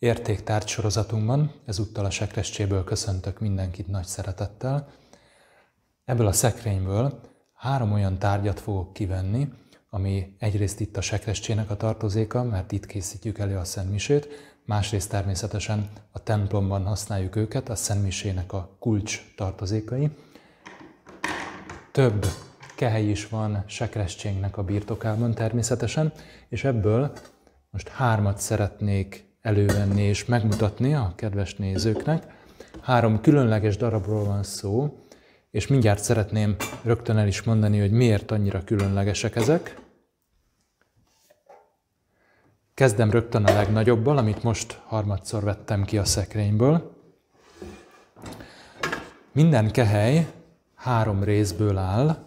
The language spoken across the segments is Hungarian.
értéktárgy sorozatunkban. Ezúttal a sekrestjéből köszöntök mindenkit nagy szeretettel. Ebből a szekrényből három olyan tárgyat fogok kivenni, ami egyrészt itt a sekrestjének a tartozéka, mert itt készítjük elő a szentmisét, másrészt természetesen a templomban használjuk őket, a szentmisének a kulcs tartozékai. Több kehely is van sekrestjénknek a birtokában természetesen, és ebből most hármat szeretnék elővenni és megmutatni a kedves nézőknek. Három különleges darabról van szó, és mindjárt szeretném rögtön el is mondani, hogy miért annyira különlegesek ezek. Kezdem rögtön a legnagyobbal, amit most harmadszor vettem ki a szekrényből. Minden kehely három részből áll,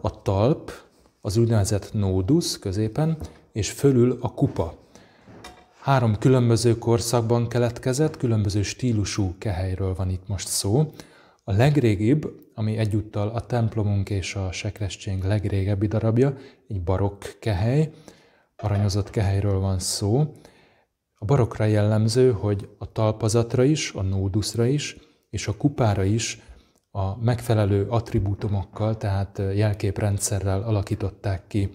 a talp, az úgynevezett nódusz középen, és fölül a kupa. Három különböző korszakban keletkezett, különböző stílusú kehelyről van itt most szó. A legrégibb, ami egyúttal a templomunk és a sekresténk legrégebbi darabja, egy barokk kehely, aranyozott kehelyről van szó. A barokra jellemző, hogy a talpazatra is, a nóduszra is, és a kupára is a megfelelő attribútumokkal, tehát jelképrendszerrel alakították ki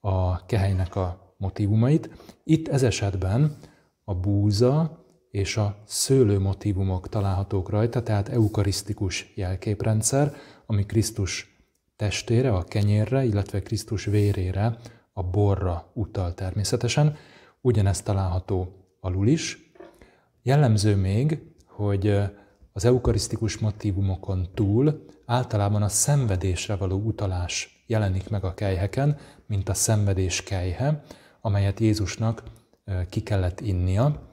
a kehelynek a motivumait. Itt ez esetben a búza és a szőlő motivumok találhatók rajta, tehát eukarisztikus jelképrendszer, ami Krisztus testére, a kenyérre, illetve Krisztus vérére, a borra utal természetesen. Ugyanezt található alul is. Jellemző még, hogy az eukarisztikus motivumokon túl általában a szenvedésre való utalás jelenik meg a kejheken, mint a szenvedés kejhe, amelyet Jézusnak ki kellett innia.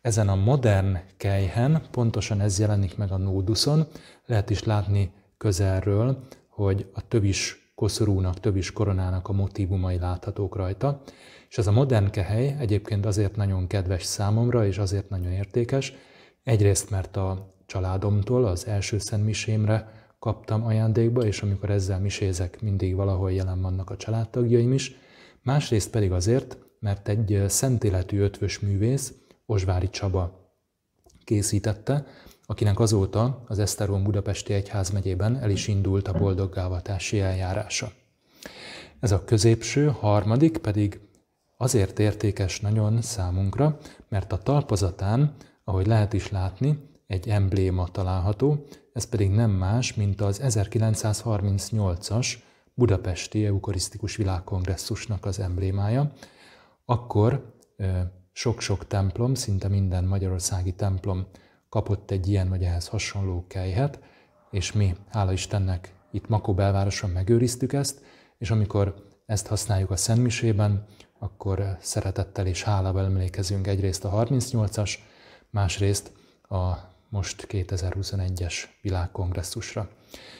Ezen a modern kejhen, pontosan ez jelenik meg a nóduszon, lehet is látni közelről, hogy a tövis koszorúnak, tövis koronának a motivumai láthatók rajta. És ez a modern kehely egyébként azért nagyon kedves számomra, és azért nagyon értékes, egyrészt mert a családomtól az első szentmisémre kaptam ajándékba, és amikor ezzel misézek, mindig valahol jelen vannak a családtagjaim is, Másrészt pedig azért, mert egy szentéletű ötvös művész, Osvári Csaba készítette, akinek azóta az Eszteron Budapesti megyében el is indult a boldoggávatási eljárása. Ez a középső, harmadik pedig azért értékes nagyon számunkra, mert a talpazatán, ahogy lehet is látni, egy embléma található, ez pedig nem más, mint az 1938-as budapesti eukarisztikus világkongresszusnak az emblémája, akkor sok-sok templom, szinte minden magyarországi templom kapott egy ilyen vagy ehhez hasonló kejhet, és mi, hála Istennek, itt Makó belvároson megőriztük ezt, és amikor ezt használjuk a Szentmisében, akkor szeretettel és hálával emlékezünk egyrészt a 38-as, másrészt a most 2021-es világkongresszusra.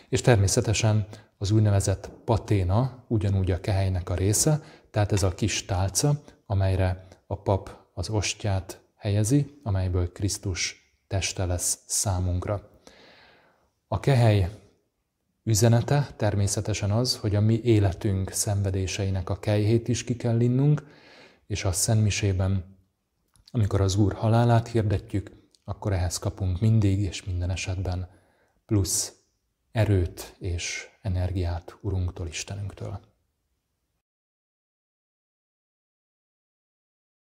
És természetesen az úgynevezett paténa ugyanúgy a kehelynek a része, tehát ez a kis tálca, amelyre a pap az ostját helyezi, amelyből Krisztus teste lesz számunkra. A kehely üzenete természetesen az, hogy a mi életünk szenvedéseinek a kejhét is ki kell innunk, és a Szentmisében, amikor az Úr halálát hirdetjük, akkor ehhez kapunk mindig és minden esetben plusz erőt és energiát Urunktól, Istenünktől.